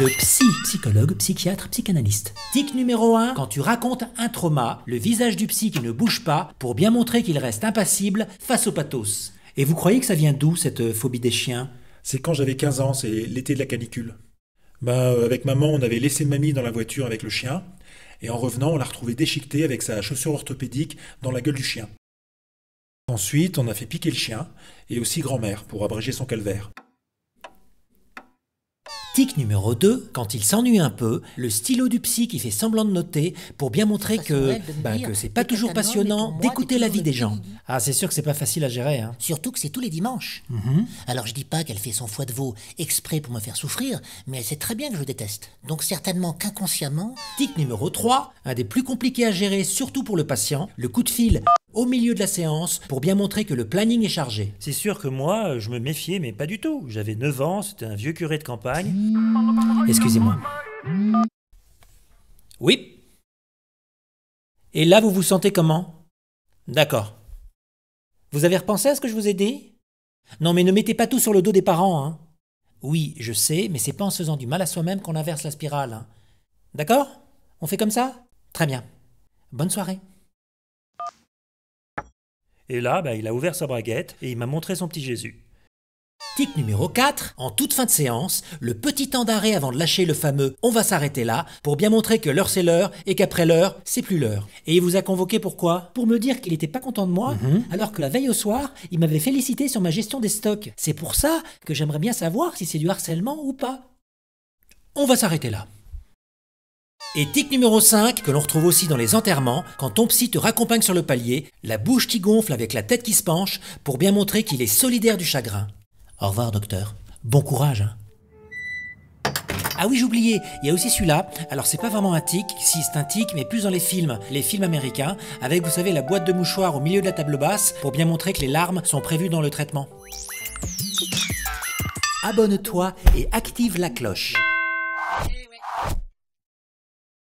Le psy, psychologue, psychiatre, psychanalyste. Tic numéro 1, quand tu racontes un trauma, le visage du psy qui ne bouge pas pour bien montrer qu'il reste impassible face au pathos. Et vous croyez que ça vient d'où cette euh, phobie des chiens C'est quand j'avais 15 ans, c'est l'été de la canicule. Bah, euh, avec maman, on avait laissé mamie dans la voiture avec le chien, et en revenant, on l'a retrouvée déchiquetée avec sa chaussure orthopédique dans la gueule du chien. Ensuite, on a fait piquer le chien et aussi grand-mère pour abréger son calvaire. Tic numéro 2, quand il s'ennuie un peu, le stylo du psy qui fait semblant de noter pour bien montrer bah, que, c'est pas toujours passionnant d'écouter la vie des gens. Ah, c'est sûr que c'est pas facile à gérer. Hein. Surtout que c'est tous les dimanches. Mhm. Alors je dis pas qu'elle fait son foie de veau exprès pour me faire souffrir, mais elle sait très bien que je déteste. Donc certainement qu'inconsciemment. Tic numéro 3, un des plus compliqués à gérer, surtout pour le patient, le coup de fil au milieu de la séance pour bien montrer que le planning est chargé. C'est sûr que moi, euh, je me méfiais, mais pas du tout. J'avais 9 ans, c'était un vieux curé de campagne. Excusez-moi. Oui Et là, vous vous sentez comment D'accord. Vous avez repensé à ce que je vous ai dit Non, mais ne mettez pas tout sur le dos des parents, hein. Oui, je sais, mais c'est pas en faisant du mal à soi-même qu'on inverse la spirale. Hein. D'accord On fait comme ça Très bien. Bonne soirée. Et là, bah, il a ouvert sa braguette et il m'a montré son petit Jésus. Tic numéro 4, en toute fin de séance, le petit temps d'arrêt avant de lâcher le fameux on va s'arrêter là pour bien montrer que l'heure c'est l'heure et qu'après l'heure, c'est plus l'heure. Et il vous a convoqué pourquoi Pour me dire qu'il n'était pas content de moi mhm. alors que la veille au soir, il m'avait félicité sur ma gestion des stocks. C'est pour ça que j'aimerais bien savoir si c'est du harcèlement ou pas. On va s'arrêter là. Et tic numéro 5, que l'on retrouve aussi dans les enterrements, quand ton psy te raccompagne sur le palier, la bouche qui gonfle avec la tête qui se penche, pour bien montrer qu'il est solidaire du chagrin. Au revoir docteur, bon courage hein. Ah oui, j'oubliais, il y a aussi celui-là. Alors, c'est pas vraiment un tic, si c'est un tic, mais plus dans les films, les films américains, avec, vous savez, la boîte de mouchoirs au milieu de la table basse pour bien montrer que les larmes sont prévues dans le traitement. Abonne-toi et active la cloche.